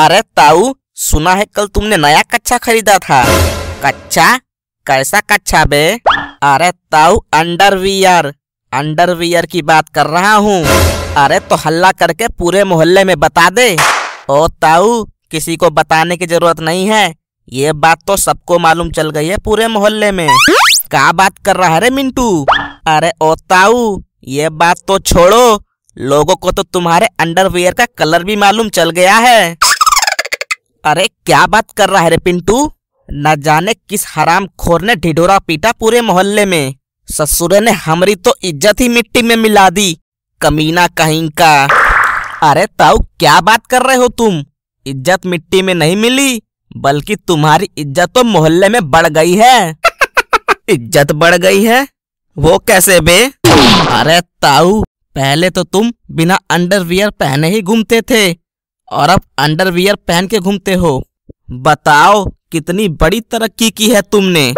अरे ताऊ सुना है कल तुमने नया कच्चा खरीदा था कच्चा कैसा कच्चा बे अरे ताऊ अंडरवियर अंडरवियर की बात कर रहा हूँ अरे तो हल्ला करके पूरे मोहल्ले में बता दे ओ ताऊ किसी को बताने की जरूरत नहीं है ये बात तो सबको मालूम चल गई है पूरे मोहल्ले में क्या बात कर रहा है रे मिंटू अरे ओ ताऊ ये बात तो छोड़ो लोगों को तो तुम्हारे अंडरवियर का कलर भी मालूम चल गया है अरे क्या बात कर रहा है रे पिंटू न जाने किस हराम खोर ने ढिढोरा पीटा पूरे मोहल्ले में ससुरे ने हमारी तो इज्जत ही मिट्टी में मिला दी कमीना कहीं का अरे ताऊ क्या बात कर रहे हो तुम इज्जत मिट्टी में नहीं मिली बल्कि तुम्हारी इज्जत तो मोहल्ले में बढ़ गई है इज्जत बढ़ गई है वो कैसे बे अरे ताऊ पहले तो तुम बिना अंडरवियर पहने ही घूमते थे और अब अंडरवियर पहन के घूमते हो बताओ कितनी बड़ी तरक्की की है तुमने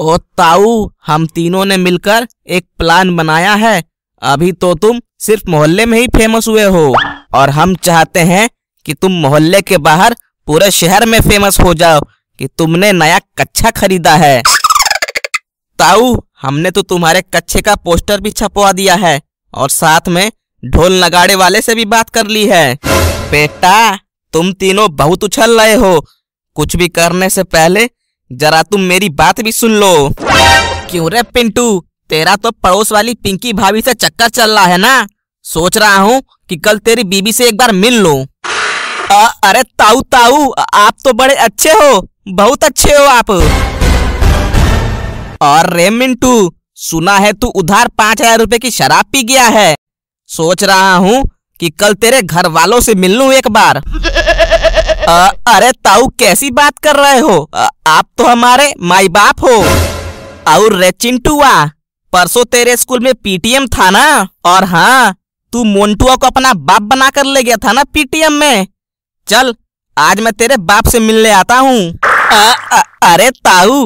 ओ ताऊ हम तीनों ने मिलकर एक प्लान बनाया है अभी तो तुम सिर्फ मोहल्ले में ही फेमस हुए हो और हम चाहते हैं कि तुम मोहल्ले के बाहर पूरे शहर में फेमस हो जाओ कि तुमने नया कच्छा खरीदा है ताऊ हमने तो तुम्हारे कच्छे का पोस्टर भी छपवा दिया है और साथ में ढोल नगाड़े वाले से भी बात कर ली है बेटा तुम तीनों बहुत उछल रहे हो कुछ भी करने से पहले जरा तुम मेरी बात भी सुन लो क्यों रे पिंटू तेरा तो पड़ोस वाली पिंकी भाभी से चक्कर चल रहा है ना सोच रहा हूँ कि कल तेरी बीबी से एक बार मिल लो आ, अरे ताऊ ताऊ आप तो बड़े अच्छे हो बहुत अच्छे हो आप और रे मिंटू सुना है तू उधार पाँच हजार रूपए की शराब पी गया है सोच रहा हूँ कि कल तेरे घर वालों से मिल लू एक बार आ, अरे ताऊ कैसी बात कर रहे हो आ, आप तो हमारे माई बाप हो और रे चिंटुआ परसों तेरे स्कूल में पीटीएम था ना और हाँ तू मोन्टुआ को अपना बाप बना कर ले गया था ना पीटीएम में चल आज मैं तेरे बाप से मिलने आता हूँ अरे ताऊ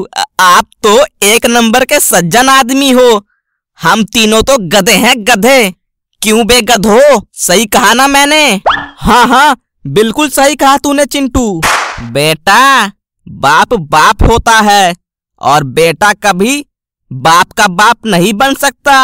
आप तो एक नंबर के सज्जन आदमी हो हम तीनों तो गधे हैं गधे क्यों बे गधो सही कहा ना मैंने हाँ हाँ बिल्कुल सही कहा तूने चिंटू बेटा बाप बाप होता है और बेटा कभी बाप का बाप नहीं बन सकता